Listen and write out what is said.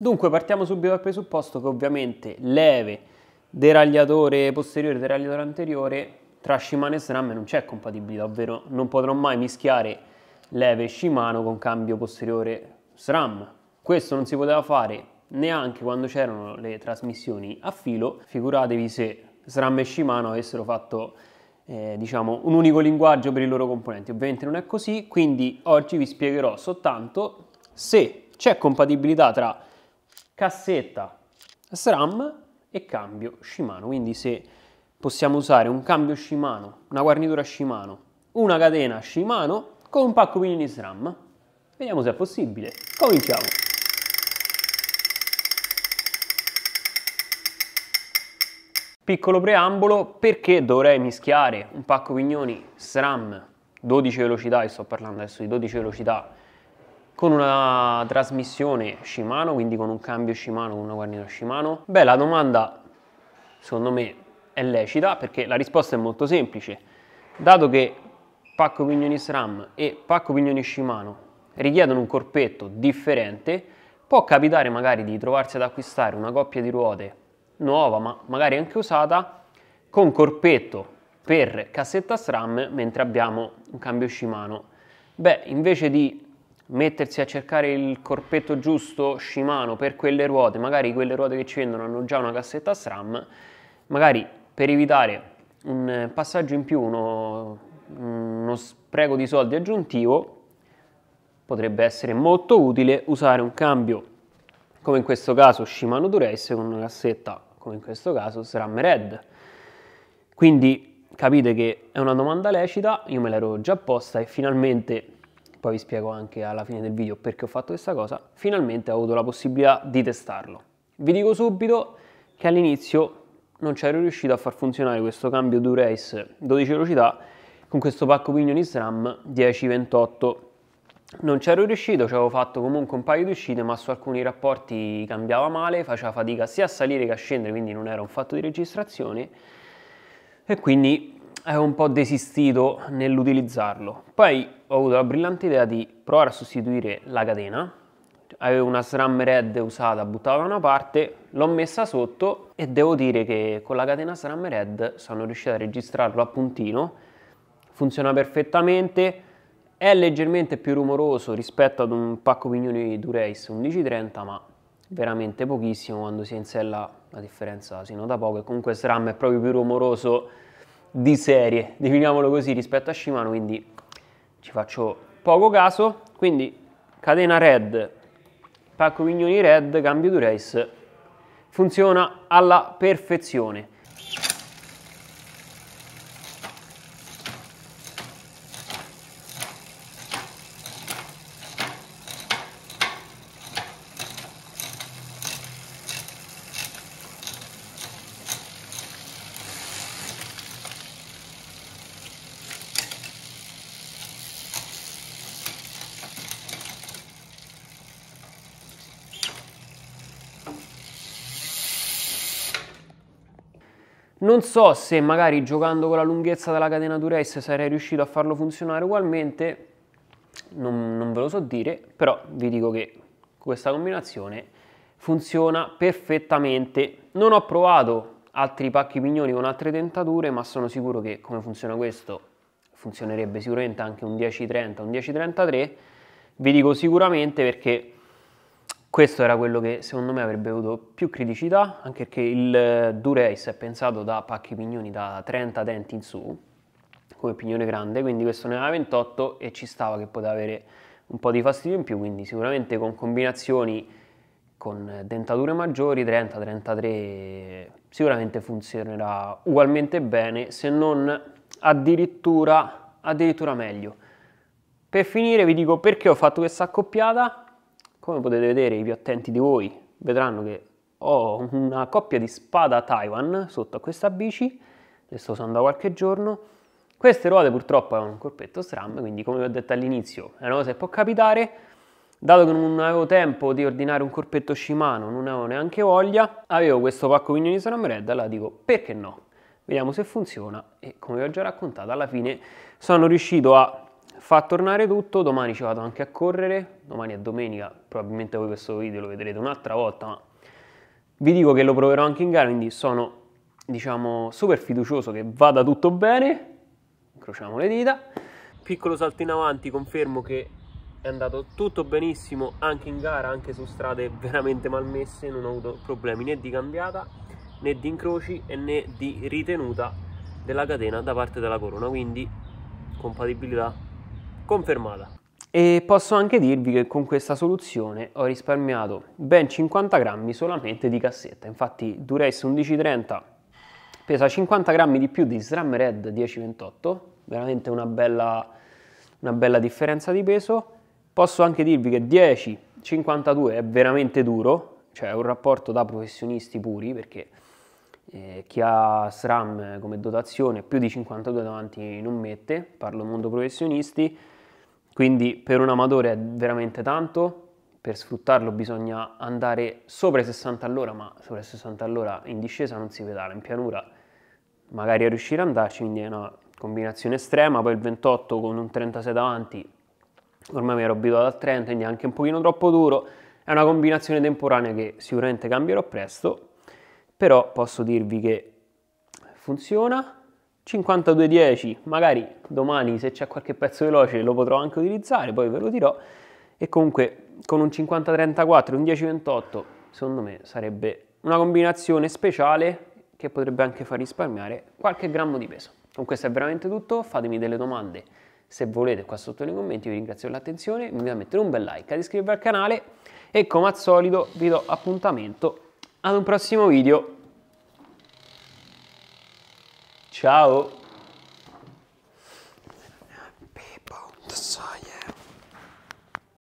Dunque partiamo subito dal presupposto che ovviamente leve, deragliatore posteriore, e deragliatore anteriore, tra Shimano e SRAM non c'è compatibilità, ovvero non potrò mai mischiare leve Shimano con cambio posteriore SRAM. Questo non si poteva fare neanche quando c'erano le trasmissioni a filo, figuratevi se SRAM e Shimano avessero fatto eh, diciamo, un unico linguaggio per i loro componenti. Ovviamente non è così, quindi oggi vi spiegherò soltanto se c'è compatibilità tra cassetta SRAM e cambio Shimano. Quindi se possiamo usare un cambio Shimano, una guarnitura Shimano, una catena Shimano con un pacco pinini SRAM. Vediamo se è possibile. Cominciamo! Piccolo preambolo, perché dovrei mischiare un pacco pignoni SRAM 12 velocità, e sto parlando adesso di 12 velocità con una trasmissione Shimano, quindi con un cambio Shimano, con una guarnita Shimano? Beh, la domanda secondo me è lecita perché la risposta è molto semplice. Dato che pacco pignoni SRAM e pacco pignoni Shimano richiedono un corpetto differente, può capitare magari di trovarsi ad acquistare una coppia di ruote nuova, ma magari anche usata, con corpetto per cassetta SRAM mentre abbiamo un cambio Shimano. Beh, invece di mettersi a cercare il corpetto giusto Shimano per quelle ruote, magari quelle ruote che ci vendono hanno già una cassetta SRAM, magari per evitare un passaggio in più, uno, uno spreco di soldi aggiuntivo, potrebbe essere molto utile usare un cambio come in questo caso Shimano Durace con una cassetta come in questo caso SRAM Red. Quindi capite che è una domanda lecita, io me l'ero già posta e finalmente poi vi spiego anche alla fine del video perché ho fatto questa cosa, finalmente ho avuto la possibilità di testarlo. Vi dico subito che all'inizio non c'ero riuscito a far funzionare questo cambio Durace 12 velocità con questo pacco Pignonis RAM 1028 non c'ero riuscito, ci avevo fatto comunque un paio di uscite, ma su alcuni rapporti cambiava male, faceva fatica sia a salire che a scendere, quindi non era un fatto di registrazione. E quindi ho un po' desistito nell'utilizzarlo. Poi ho avuto la brillante idea di provare a sostituire la catena. Avevo una SRAM Red usata, buttata da una parte, l'ho messa sotto e devo dire che con la catena SRAM Red sono riuscito a registrarlo a puntino. Funziona perfettamente, è leggermente più rumoroso rispetto ad un pacco pignoni Durace 1130, ma veramente pochissimo quando si è in sella la differenza si nota poco e comunque SRAM è proprio più rumoroso di serie, definiamolo così rispetto a Shimano, quindi ci faccio poco caso, quindi catena red, pacco mignoni red, cambio durace, funziona alla perfezione. Non so se magari giocando con la lunghezza della catena Durex sarei riuscito a farlo funzionare ugualmente, non, non ve lo so dire, però vi dico che questa combinazione funziona perfettamente. Non ho provato altri pacchi pignoni con altre dentature, ma sono sicuro che come funziona questo funzionerebbe sicuramente anche un 1030, un 1033. Vi dico sicuramente perché questo era quello che secondo me avrebbe avuto più criticità, anche perché il eh, Dureis è pensato da pacchi pignoni da 30 denti in su, come pignone grande, quindi questo ne aveva 28 e ci stava che poteva avere un po' di fastidio in più, quindi sicuramente con combinazioni con dentature maggiori, 30-33, sicuramente funzionerà ugualmente bene, se non addirittura, addirittura meglio. Per finire vi dico perché ho fatto questa accoppiata, come potete vedere i più attenti di voi vedranno che ho una coppia di spada Taiwan sotto a questa bici, le sto usando da qualche giorno, queste ruote purtroppo hanno un corpetto SRAM, quindi come vi ho detto all'inizio è una cosa che può capitare, dato che non avevo tempo di ordinare un corpetto Shimano, non avevo neanche voglia, avevo questo pacco pignoni di SRAM Red, allora dico perché no? Vediamo se funziona e come vi ho già raccontato alla fine sono riuscito a fa tornare tutto, domani ci vado anche a correre, domani è domenica, probabilmente voi questo video lo vedrete un'altra volta, ma vi dico che lo proverò anche in gara, quindi sono diciamo super fiducioso che vada tutto bene, incrociamo le dita. Piccolo salto in avanti, confermo che è andato tutto benissimo anche in gara, anche su strade veramente malmesse, non ho avuto problemi né di cambiata né di incroci e né di ritenuta della catena da parte della corona, quindi compatibilità confermata. E posso anche dirvi che con questa soluzione ho risparmiato ben 50 grammi solamente di cassetta, infatti Durex 1130 pesa 50 grammi di più di SRAM Red 1028, veramente una bella, una bella differenza di peso. Posso anche dirvi che 10,52 è veramente duro, cioè è un rapporto da professionisti puri perché eh, chi ha SRAM come dotazione più di 52 davanti non mette, parlo mondo professionisti, quindi per un amatore è veramente tanto, per sfruttarlo bisogna andare sopra i 60 all'ora, ma sopra i 60 all'ora in discesa non si pedala, in pianura magari a riuscire ad andarci, quindi è una combinazione estrema, poi il 28 con un 36 davanti, ormai mi ero abituato al 30, quindi è anche un pochino troppo duro, è una combinazione temporanea che sicuramente cambierò presto, però posso dirvi che funziona, 52,10 magari domani se c'è qualche pezzo veloce lo potrò anche utilizzare poi ve lo dirò e comunque con un 50-34 un 10-28 secondo me sarebbe una combinazione speciale che potrebbe anche far risparmiare qualche grammo di peso con questo è veramente tutto fatemi delle domande se volete qua sotto nei commenti vi ringrazio per l'attenzione, dell'attenzione mi da mettere un bel like ad iscrivervi al canale e come al solito vi do appuntamento ad un prossimo video Ciao!